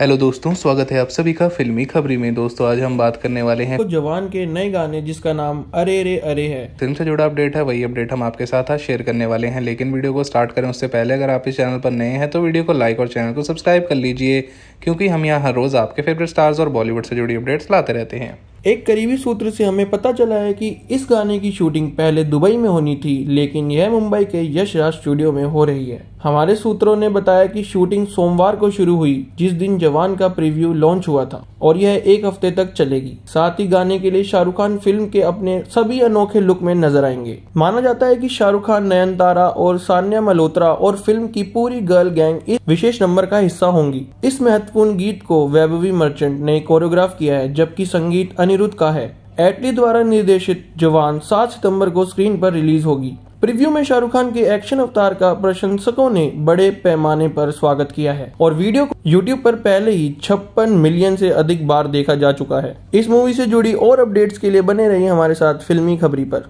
hello दोस्तों स्वागत है आप सभी का फिल्मी खबरी में दोस्तों आज हम बात करने वाले हैं तो जवान के नए गाने जिसका नाम अरे रे अरे है फिल्म से जुड़ा अपडेट है वही अपडेट हम आपके साथ आज शेयर करने वाले हैं लेकिन वीडियो को स्टार्ट करें उससे पहले अगर आप इस चैनल पर नए हैं तो वीडियो को लाइक और चैनल को सब्सक्राइब कर लीजिए क्योंकि हम यहाँ हर रोज आपके फेवरेट स्टार्स और बॉलीवुड से जुड़ी अपडेट्स लाते रहते हैं एक करीबी सूत्र से हमें पता चला है कि इस गाने की शूटिंग पहले दुबई में होनी थी लेकिन यह मुंबई के यशराज स्टूडियो में हो रही है हमारे सूत्रों ने बताया कि शूटिंग सोमवार को शुरू हुई जिस दिन जवान का प्रीव्यू लॉन्च हुआ था और यह एक हफ्ते तक चलेगी साथ ही गाने के लिए शाहरुख खान फिल्म के अपने सभी अनोखे लुक में नजर आएंगे माना जाता है की शाहरुख खान नयनतारा और सान्या मल्होत्रा और फिल्म की पूरी गर्ल गैंग इस विशेष नंबर का हिस्सा होंगी इस महत्वपूर्ण गीत को वैभवी मर्चेंट ने कोरियोग्राफ किया है जबकि संगीत अनिरुद्ध का है एटली द्वारा निर्देशित जवान 7 सितंबर को स्क्रीन पर रिलीज होगी प्रीव्यू में शाहरुख खान के एक्शन अवतार का प्रशंसकों ने बड़े पैमाने पर स्वागत किया है और वीडियो को यूट्यूब पर पहले ही छप्पन मिलियन से अधिक बार देखा जा चुका है इस मूवी से जुड़ी और अपडेट्स के लिए बने रहिए हमारे साथ फिल्मी खबरी पर